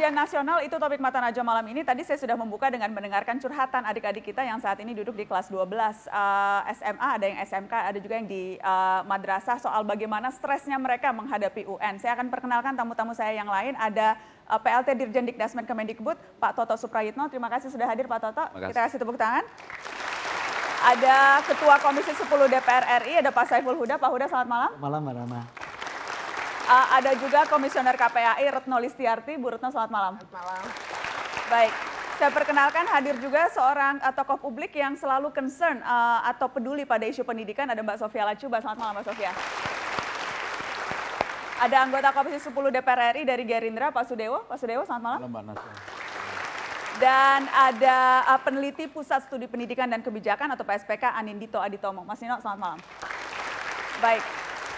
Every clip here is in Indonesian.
ujian nasional itu topik mata najwa malam ini. Tadi saya sudah membuka dengan mendengarkan curhatan adik-adik kita yang saat ini duduk di kelas 12 uh, SMA, ada yang SMK, ada juga yang di uh, madrasah soal bagaimana stresnya mereka menghadapi UN. Saya akan perkenalkan tamu-tamu saya yang lain. Ada uh, eh, PLT Dirjen Dikdasmen Kemendikbud, Pak Toto Suprayitno. Terima kasih sudah hadir Pak Toto. Makasih. Kita kasih tepuk tangan. Ada Ketua Komisi 10 DPR RI, ada Pak Saiful Huda. Pak Huda, selamat malam. Malam, Mbak Uh, ada juga Komisioner KPAI Retno Listiarti. Bu Retno selamat malam. Selamat malam. Baik, saya perkenalkan hadir juga seorang uh, tokoh publik yang selalu concern uh, atau peduli pada isu pendidikan. Ada Mbak Sofia Lacuba. Selamat malam Mbak Sofia. Ada anggota Komisi 10 DPR RI dari Gerindra, Pak Sudewo. Pak Sudewo, selamat malam. Selamat malam, Mbak dan ada uh, peneliti Pusat Studi Pendidikan dan Kebijakan atau PSPK Anindito Aditomo, Mas Nino, selamat malam. Baik,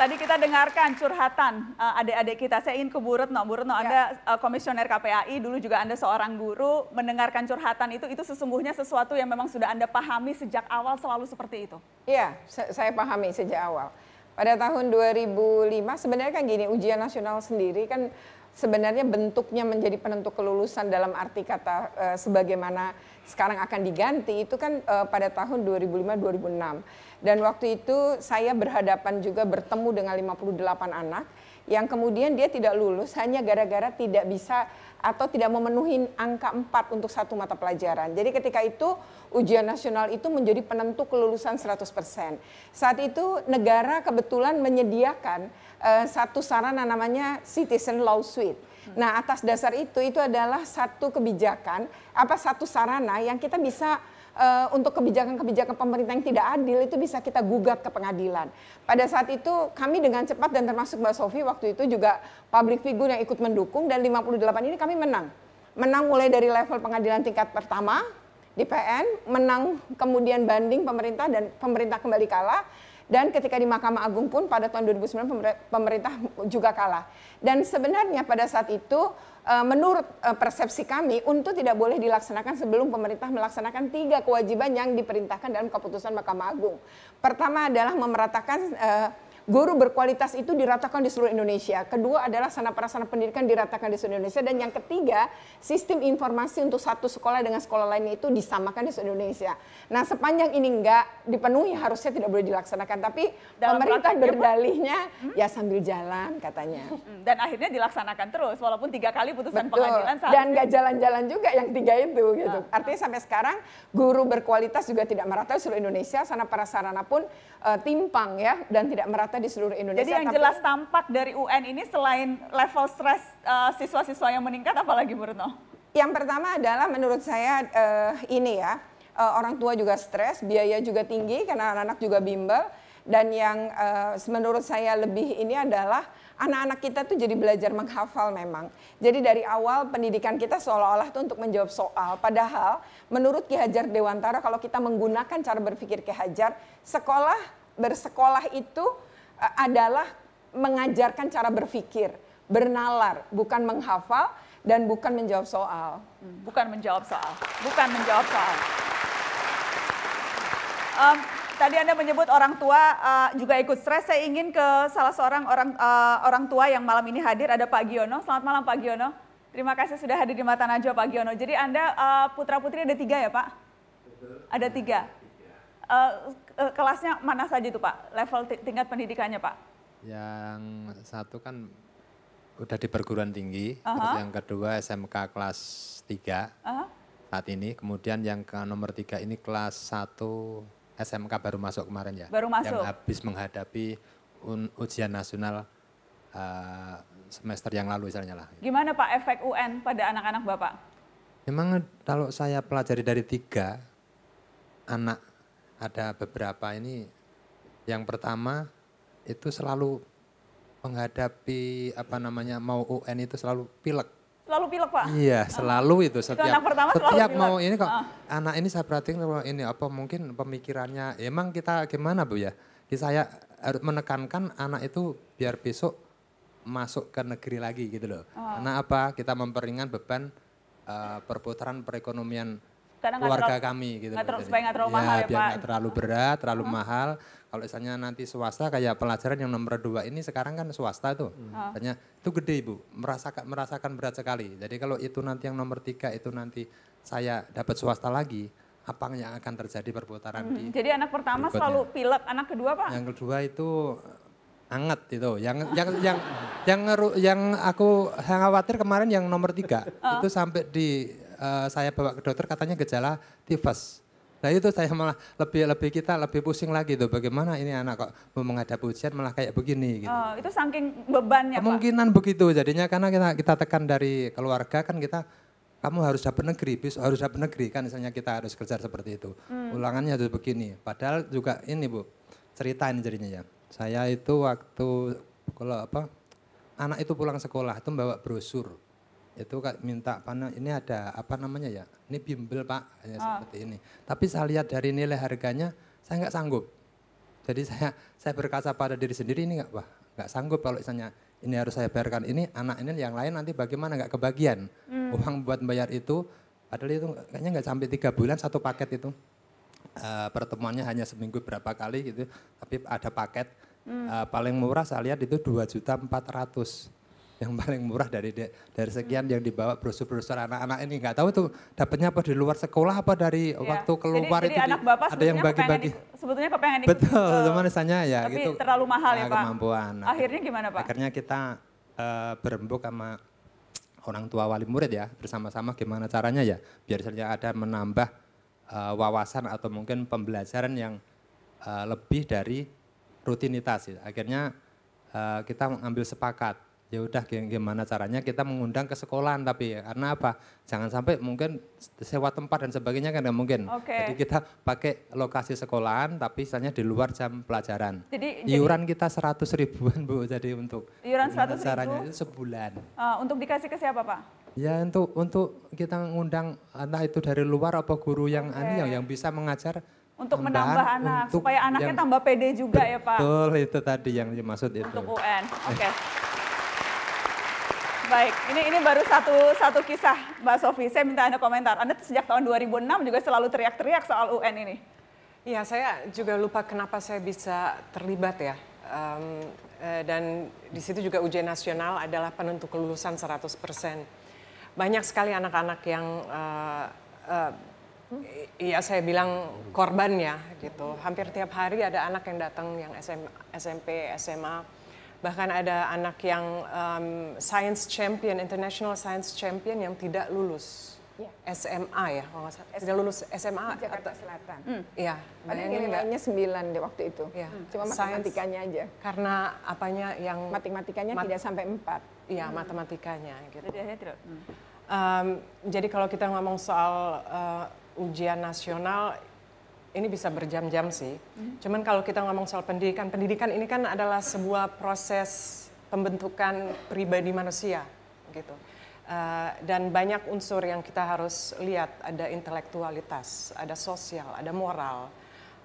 tadi kita dengarkan curhatan uh, adik-adik kita. Saya ingin ke Bu Retno. Bu Retno, ya. Anda uh, komisioner KPAI, dulu juga Anda seorang guru. Mendengarkan curhatan itu, itu sesungguhnya sesuatu yang memang sudah Anda pahami sejak awal selalu seperti itu? Iya, saya pahami sejak awal. Pada tahun 2005, sebenarnya kan gini, ujian nasional sendiri kan sebenarnya bentuknya menjadi penentu kelulusan dalam arti kata uh, sebagaimana sekarang akan diganti itu kan uh, pada tahun 2005-2006 dan waktu itu saya berhadapan juga bertemu dengan 58 anak yang kemudian dia tidak lulus hanya gara-gara tidak bisa atau tidak memenuhi angka 4 untuk satu mata pelajaran. Jadi ketika itu ujian nasional itu menjadi penentu kelulusan 100%. Saat itu negara kebetulan menyediakan uh, satu sarana namanya Citizen Law Suite. Nah, atas dasar itu itu adalah satu kebijakan apa satu sarana yang kita bisa uh, untuk kebijakan-kebijakan pemerintah yang tidak adil itu bisa kita gugat ke pengadilan. Pada saat itu kami dengan cepat dan termasuk Mbak Sofi waktu itu juga publik figur yang ikut mendukung dan 58 ini kami menang. Menang mulai dari level pengadilan tingkat pertama di PN, menang kemudian banding pemerintah dan pemerintah kembali kalah. Dan ketika di Mahkamah Agung pun pada tahun 2009 pemerintah juga kalah. Dan sebenarnya pada saat itu Eh, menurut eh, persepsi kami untuk tidak boleh dilaksanakan sebelum pemerintah melaksanakan tiga kewajiban yang diperintahkan dalam keputusan Mahkamah Agung. Pertama adalah memeratakan eh, guru berkualitas itu diratakan di seluruh Indonesia. Kedua adalah sarana prasarana pendidikan diratakan di seluruh Indonesia dan yang ketiga, sistem informasi untuk satu sekolah dengan sekolah lain itu disamakan di seluruh Indonesia. Nah, sepanjang ini enggak dipenuhi harusnya tidak boleh dilaksanakan, tapi Dalam pemerintah berdalihnya hmm? ya sambil jalan katanya. Hmm, dan akhirnya dilaksanakan terus walaupun tiga kali putusan Betul. pengadilan dan enggak jalan-jalan juga yang tiga itu gitu. Nah, Artinya nah. sampai sekarang guru berkualitas juga tidak merata di seluruh Indonesia, sarana prasarana pun eh, timpang ya dan tidak merata rata di seluruh Indonesia. Jadi yang tapi... jelas tampak dari UN ini selain level stres uh, siswa-siswa yang meningkat, apalagi Murno? Yang pertama adalah menurut saya uh, ini ya, uh, orang tua juga stres, biaya juga tinggi karena anak-anak juga bimbel. Dan yang uh, menurut saya lebih ini adalah anak-anak kita tuh jadi belajar menghafal memang. Jadi dari awal pendidikan kita seolah-olah tuh untuk menjawab soal. Padahal menurut Ki Hajar Dewantara kalau kita menggunakan cara berpikir Ki Hajar, sekolah bersekolah itu adalah mengajarkan cara berpikir, bernalar, bukan menghafal dan bukan menjawab soal. Hmm, bukan menjawab soal, bukan menjawab soal. Um, tadi Anda menyebut orang tua uh, juga ikut stres. Saya ingin ke salah seorang orang uh, orang tua yang malam ini hadir ada Pak Giono. Selamat malam Pak Giono. Terima kasih sudah hadir di Mata Najwa Pak Giono. Jadi Anda uh, putra putri ada tiga ya Pak? Ada tiga. Uh, Eh, kelasnya mana saja itu Pak? Level tingkat pendidikannya Pak? Yang satu kan udah di perguruan tinggi, uh -huh. terus yang kedua SMK kelas 3 uh -huh. saat ini, kemudian yang ke nomor tiga ini kelas 1 SMK baru masuk kemarin ya. Baru masuk. Yang habis menghadapi ujian nasional uh, semester yang lalu misalnya lah. Gimana Pak efek UN pada anak-anak Bapak? Memang kalau saya pelajari dari tiga anak ada beberapa ini. Yang pertama itu selalu menghadapi apa namanya mau UN itu selalu pilek. Selalu pilek pak? Iya ah. selalu itu setiap anak pertama setiap pilek. mau ini kok uh. anak ini saya perhatiin ini apa mungkin pemikirannya emang kita gimana bu ya? Saya harus menekankan anak itu biar besok masuk ke negeri lagi gitu loh. Uh. Karena apa? Kita memperingan beban uh, perputaran perekonomian karena keluarga terlalu, kami gitu. Gak terlalu, supaya terlalu ya, mahal ya biar Pak. Gak terlalu berat, terlalu hmm. mahal. Kalau misalnya nanti swasta kayak pelajaran yang nomor dua ini sekarang kan swasta tuh. Hmm. Hanya itu gede Ibu, merasakan, merasakan berat sekali. Jadi kalau itu nanti yang nomor tiga itu nanti saya dapat swasta lagi, apa yang akan terjadi perputaran hmm. di Jadi anak pertama berikutnya. selalu pilek, anak kedua Pak? Yang kedua itu eh, anget itu. Yang yang yang yang yang aku khawatir kemarin yang nomor tiga uh. itu sampai di Eh, saya bawa ke dokter katanya gejala tifus. Nah itu saya malah lebih lebih kita lebih pusing lagi tuh bagaimana ini anak kok mau menghadapi ujian malah kayak begini gitu. Oh, itu saking bebannya Kemungkinan Pak. begitu jadinya karena kita kita tekan dari keluarga kan kita kamu harus dapat negeri, bis, harus dapat negeri kan misalnya kita harus kerja seperti itu. Hmm. Ulangannya tuh begini. Padahal juga ini Bu, ceritain jadinya ya. Saya itu waktu kalau apa anak itu pulang sekolah itu bawa brosur itu minta panah ini ada apa namanya ya ini bimbel pak hanya oh. seperti ini tapi saya lihat dari nilai harganya saya nggak sanggup jadi saya saya berkasa pada diri sendiri ini nggak wah nggak sanggup kalau misalnya ini harus saya bayarkan ini anak ini yang lain nanti bagaimana nggak kebagian hmm. uang buat bayar itu padahal itu kayaknya nggak sampai tiga bulan satu paket itu e, pertemuannya hanya seminggu berapa kali gitu tapi ada paket hmm. e, paling murah saya lihat itu dua juta empat ratus yang paling murah dari dari sekian yang dibawa brosur-brosur anak-anak ini nggak tahu tuh dapatnya apa di luar sekolah apa dari ya. waktu keluar jadi, itu jadi anak ada yang bagi-bagi sebetulnya kepengen ikut betul uh, cuman misalnya ya tapi gitu terlalu mahal ya, ya pak kemampuan akhirnya gimana pak akhirnya kita uh, berembuk sama orang tua wali murid ya bersama-sama gimana caranya ya biar saja ada menambah uh, wawasan atau mungkin pembelajaran yang uh, lebih dari rutinitas. Ya. Akhirnya uh, kita mengambil sepakat ya udah gimana caranya kita mengundang ke sekolahan tapi karena apa jangan sampai mungkin sewa tempat dan sebagainya kan nggak mungkin okay. jadi kita pakai lokasi sekolahan tapi misalnya di luar jam pelajaran jadi iuran jadi, kita seratus ribuan bu jadi untuk iuran seratus caranya itu sebulan uh, untuk dikasih ke siapa pak Ya untuk untuk kita mengundang anak itu dari luar apa guru yang okay. Anu yang yang bisa mengajar untuk menambah anak untuk supaya anaknya tambah pede juga ya Pak. Betul itu tadi yang dimaksud itu. Untuk UN. Oke. Okay. Baik, ini ini baru satu satu kisah Mbak Sofi. Saya minta Anda komentar. Anda sejak tahun 2006 juga selalu teriak-teriak soal UN ini. Iya, saya juga lupa kenapa saya bisa terlibat ya. Um, dan di situ juga ujian nasional adalah penentu kelulusan 100%. Banyak sekali anak-anak yang uh, uh, saya bilang korban ya gitu. Hampir tiap hari ada anak yang datang yang SM, SMP, SMA bahkan ada anak yang um, science champion international science champion yang tidak lulus ya. SMA ya kalau nggak salah tidak lulus SMA Jakarta atau, Selatan hmm. ya ini nilainya sembilan deh waktu itu yeah. hmm. cuma matematikanya aja karena apanya yang matematikanya mat tidak sampai empat iya hmm. matematikanya gitu jadi, um, hmm. jadi kalau kita ngomong soal uh, ujian nasional ini bisa berjam-jam sih. Hmm. Cuman kalau kita ngomong soal pendidikan, pendidikan ini kan adalah sebuah proses pembentukan pribadi manusia, gitu. Uh, dan banyak unsur yang kita harus lihat, ada intelektualitas, ada sosial, ada moral,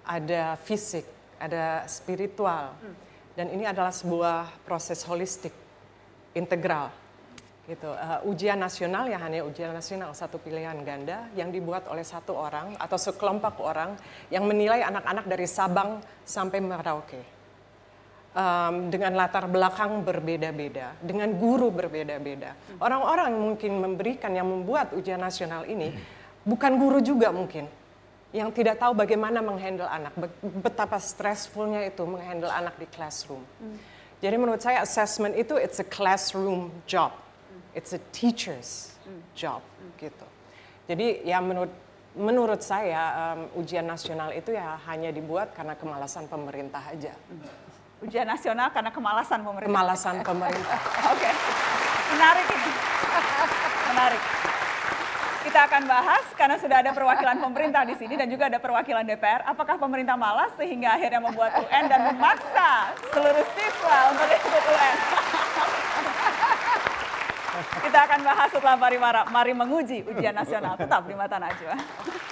ada fisik, ada spiritual. Hmm. Dan ini adalah sebuah proses holistik, integral gitu uh, ujian nasional ya hanya ujian nasional satu pilihan ganda yang dibuat oleh satu orang atau sekelompok orang yang menilai anak-anak dari Sabang sampai Merauke um, dengan latar belakang berbeda-beda dengan guru berbeda-beda orang-orang mungkin memberikan yang membuat ujian nasional ini bukan guru juga mungkin yang tidak tahu bagaimana menghandle anak betapa stressfulnya itu menghandle anak di classroom hmm. jadi menurut saya assessment itu it's a classroom job it's a teacher's hmm. job hmm. gitu. Jadi ya menurut menurut saya um, ujian nasional itu ya hanya dibuat karena kemalasan pemerintah aja. Hmm. Ujian nasional karena kemalasan pemerintah. Kemalasan pemerintah. Oke. okay. Menarik Menarik kita akan bahas karena sudah ada perwakilan pemerintah di sini dan juga ada perwakilan DPR. Apakah pemerintah malas sehingga akhirnya membuat UN dan memaksa seluruh siswa untuk ikut UN? Kita akan bahas setelah mari, mari menguji ujian nasional. Tetap di Mata Najwa.